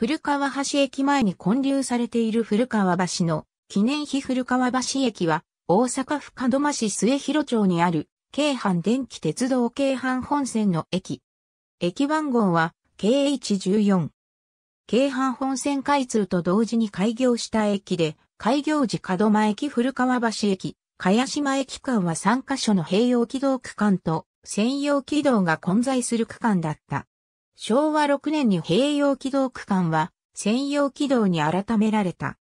古川橋駅前に建立されている古川橋の記念碑古川橋駅は大阪府門真市末広町にある京阪電気鉄道京阪本線の駅。駅番号は KH14。京阪本線開通と同時に開業した駅で開業時門真駅古川橋駅、茅島駅間は3カ所の併用軌道区間と専用軌道が混在する区間だった。昭和6年に併用軌道区間は専用軌道に改められた。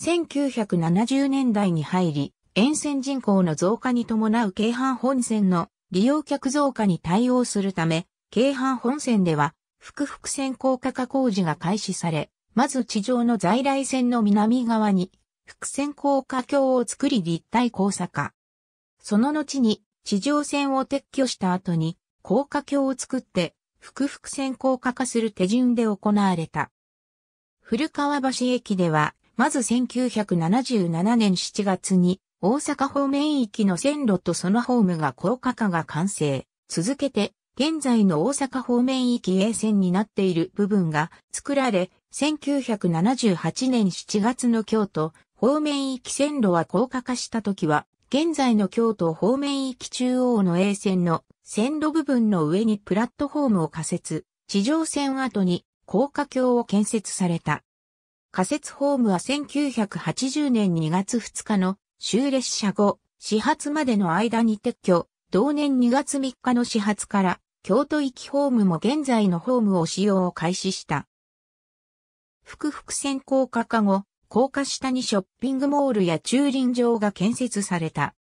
1970年代に入り、沿線人口の増加に伴う京阪本線の利用客増加に対応するため、京阪本線では、複々線高架化工事が開始され、まず地上の在来線の南側に、複線高架橋を作り立体交差化。その後に地上線を撤去した後に高架橋を作って複々線高架化する手順で行われた。古川橋駅では、まず1977年7月に、大阪方面域の線路とそのホームが高架化が完成。続けて、現在の大阪方面域 A 線になっている部分が作られ、1978年7月の京都方面域線路は高架化した時は現在の京都方面域中央の A 線の線路部分の上にプラットフォームを仮設、地上線跡に高架橋を建設された。仮設ホームは1980年2月2日の終列車後、始発までの間に撤去、同年2月3日の始発から京都行きホームも現在のホームを使用を開始した。福々線高架化後、高架下にショッピングモールや駐輪場が建設された。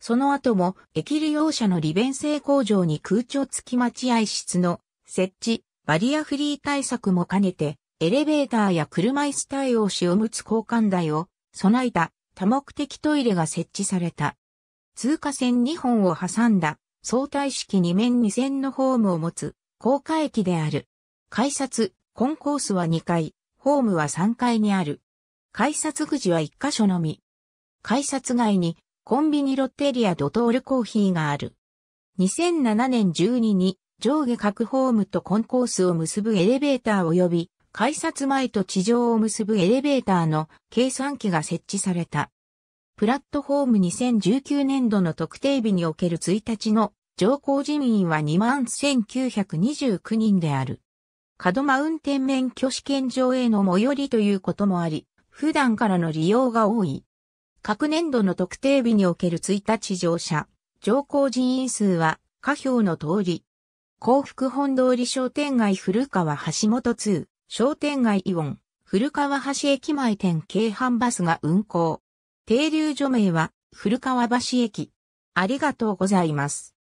その後も駅利用者の利便性向上に空調付き待合室の設置、バリアフリー対策も兼ねて、エレベーターや車椅子対応しをむつ交換台を備えた多目的トイレが設置された。通過線2本を挟んだ相対式2面2線のホームを持つ高架駅である。改札、コンコースは2階、ホームは3階にある。改札口は一箇所のみ。改札外にコンビニロッテリアドトールコーヒーがある。2007年12に上下各ホームとコンコースを結ぶエレベーター及び改札前と地上を結ぶエレベーターの計算機が設置された。プラットホーム2019年度の特定日における1日の乗降人員は21,929人である。角マウンテン免許試験場への最寄りということもあり、普段からの利用が多い。各年度の特定日における1日乗車、乗降人員数は、下表の通り。幸福本通り商店街古川橋本通、商店街イオン、古川橋駅前店京阪バスが運行。停留所名は、古川橋駅。ありがとうございます。